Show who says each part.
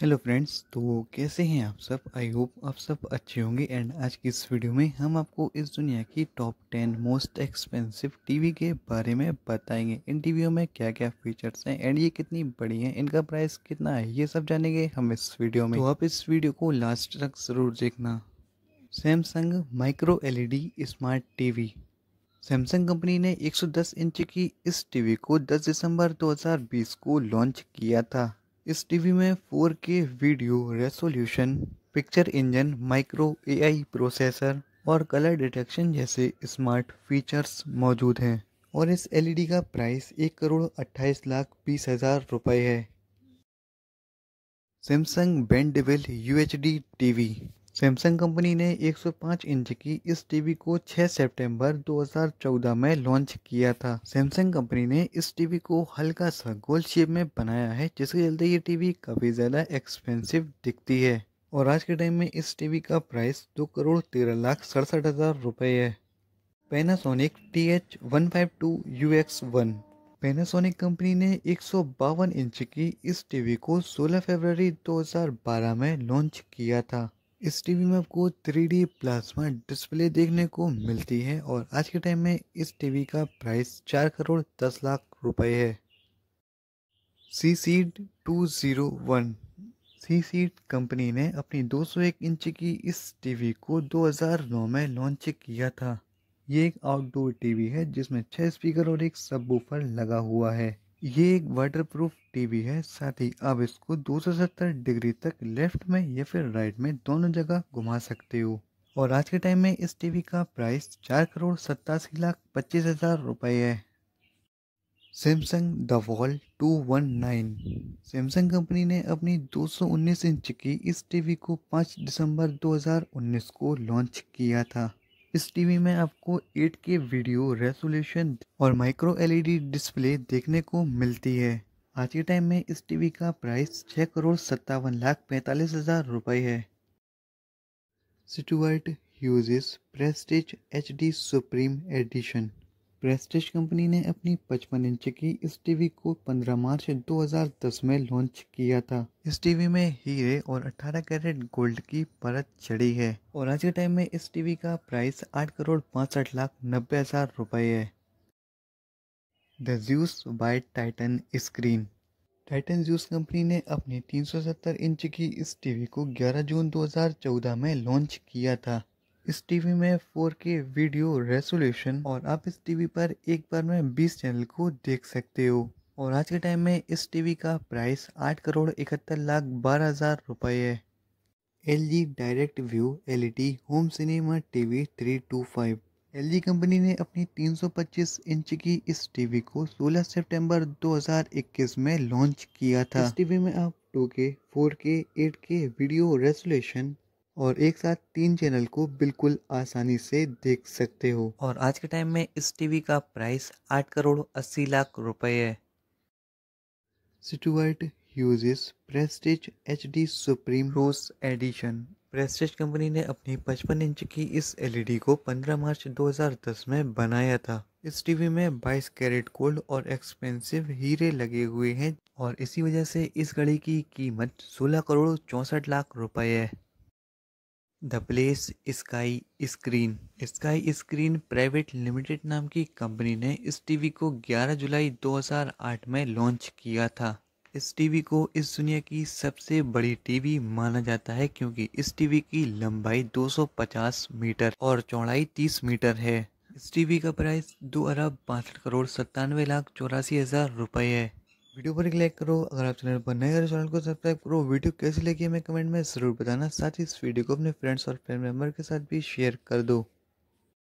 Speaker 1: hello friends तो कैसे हैं आप सब आई होप आप सब अच्छे होंगे एंड आज की इस वीडियो में हम आपको इस दुनिया की top ten most expensive TV के बारे में बताएंगे इन टीवीओं में क्या क्या फीचर्स हैं एंड ये कितनी बड़ी हैं इनका प्राइस कितना है ये सब जानेंगे हम इस वीडियो में तो आप इस वीडियो को लास्ट तक ज़रूर देखना Samsung micro L smart V Samsung company ने 110 इंच की इस टीवी को 10 दिसंबर 2020 को लॉन्च किया था इस टीवी में 4K video resolution picture engine micro AI processor और कलर डिटेक्शन जैसे स्मार्ट फीचर्स मौजूद हैं और इस एलईडी का प्राइस एक करोड़ अट्ठाईस लाख बीस हज़ार रुपये है Samsung bendable U H D T V Samsung company ने 105 इंच की इस टीवी को 6 सितंबर 2014 में लॉन्च किया था सैमसंग कंपनी ने इस टीवी को हल्का सा गोल शेप में बनाया है जिसके चलते ये टीवी काफ़ी ज़्यादा एक्सपेंसिव दिखती है और आज के टाइम में इस टीवी का प्राइस दो करोड़ तेरह लाख सड़सठ हज़ार रुपये है Panasonic T H one five two U X one Panasonic company ने एक इंच की इस टीवी को 16 फरवरी 2012 में लॉन्च किया था इस टीवी में आपको थ्री डी प्लाज्मा डिस्प्ले देखने को मिलती है और आज के टाइम में इस टीवी का प्राइस चार करोड़ दस लाख रुपए है C seed two zero one C seed company ने अपनी 201 इंच की इस टीवी को 2009 में लॉन्च किया था ये एक आउटडोर टीवी है जिसमें छः स्पीकर और एक सब लगा हुआ है ये एक वाटर प्रूफ टीवी है साथ ही आप इसको 270 डिग्री तक लेफ्ट में या फिर राइट में दोनों जगह घुमा सकते हो और आज के टाइम में इस टीवी का प्राइस चार करोड़ सत्तासी लाख पच्चीस हज़ार रुपये है Samsung the wall 219 Samsung company ने अपनी 219 इंच की इस टीवी को 5 दिसंबर 2019 को लॉन्च किया था इस टीवी में आपको 8K वीडियो रेसोल्यूशन और माइक्रो एलईडी डिस्प्ले देखने को मिलती है आज के टाइम में इस टीवी का प्राइस छः करोड़ सत्तावन लाख पैंतालीस हज़ार रुपये है Stuart Hughes Prestige H D supreme edition Prestige company ने अपनी 55 इंच की इस टीवी को 15 मार्च 2010 में लॉन्च किया था इस टीवी में हीरे और 18 कैरेट गोल्ड की परत चढ़ी है और आज के टाइम में इस टीवी का प्राइस 8 करोड़ पांसठ लाख नब्बे हज़ार रुपए है the Zeus by Titan screen Titan Zeus company ने अपनी 370 इंच की इस टीवी को 11 जून 2014 में लॉन्च किया था इस टीवी में 4K वीडियो रेजोल्यूशन और आप इस टीवी पर एक बार में 20 चैनल को देख सकते हो और आज के टाइम में इस टीवी का प्राइस आठ करोड़ इकहत्तर लाख बारह हज़ार रुपये है L G direct view L home cinema TV 325 G company ने अपनी 325 इंच की इस टीवी को 16 सितंबर 2021 में लॉन्च किया था इस टीवी में आप 2K, 4K, 8K video resolution और एक साथ तीन चैनल को बिल्कुल आसानी से देख सकते हो और आज के टाइम में इस टीवी का प्राइस आठ करोड़ अस्सी लाख रुपए है Stuart Hughes Prestige H D supreme rose edition Prestige company ने अपनी 55 इंच की इस एलईडी e को 15 मार्च 2010 में बनाया था इस टीवी में 22 कैरेट गोल्ड और एक्सपेंसिव हीरे लगे हुए हैं और इसी वजह से इस घड़ी की कीमत 16 करोड़ चौंसठ लाख रुपए है the place sky screen sky screen private limited नाम की कंपनी ने इस टीवी को 11 जुलाई 2008 में लॉन्च किया था इस टीवी को इस दुनिया की सबसे बड़ी टीवी माना जाता है क्योंकि इस टीवी की लंबाई 250 मीटर और चौड़ाई 30 मीटर है इस टीवी का प्राइस दो अरब बासठ करोड़ सत्तानवे लाख चौरासी हज़ार रुपये है वीडियो पर एक लाइक करो अगर आप चैनल पर नए हो तो चैनल को सब्सक्राइब करो वीडियो कैसी लगी हमें कमेंट में ज़रूर बताना साथ ही इस वीडियो को अपने फ्रेंड्स और फैमिली मेम्बर के साथ भी शेयर कर दो